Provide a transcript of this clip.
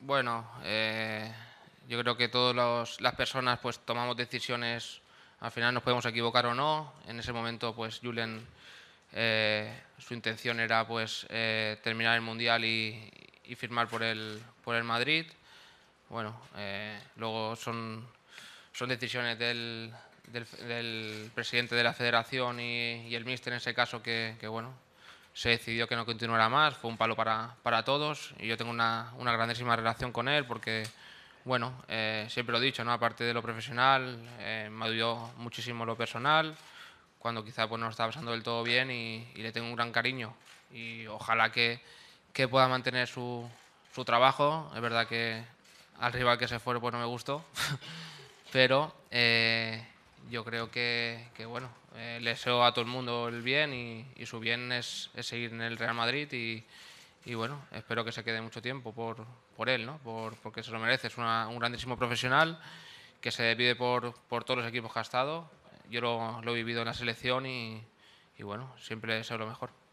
Bueno, eh, yo creo que todas las personas pues tomamos decisiones, al final nos podemos equivocar o no. En ese momento, pues Julen, eh, su intención era pues eh, terminar el Mundial y, firmar por el, por el Madrid. Bueno, luego son, son decisiones del, del, presidente de la federación y, el míster en ese caso que, que bueno, se decidió que no continuara más, fue un palo para, para todos y yo tengo una, una, grandísima relación con él porque, bueno, eh, siempre lo he dicho, ¿no? aparte de lo profesional, eh, me ayudó muchísimo lo personal, cuando quizá pues, no estaba pasando del todo bien y, le tengo un gran cariño y ojalá que, que pueda mantener su, su, trabajo, es verdad que al rival que se fue pues no me gustó, pero... Eh, yo creo que, bueno, eh, le deseo a todo el mundo el bien y, su bien es, seguir en el Real Madrid y, bueno, espero que se quede mucho tiempo por, él, porque se lo merece. Es un grandísimo profesional que se pide por, todos los equipos que ha estado. Yo lo, he vivido en la selección y, y bueno, siempre deseo lo mejor.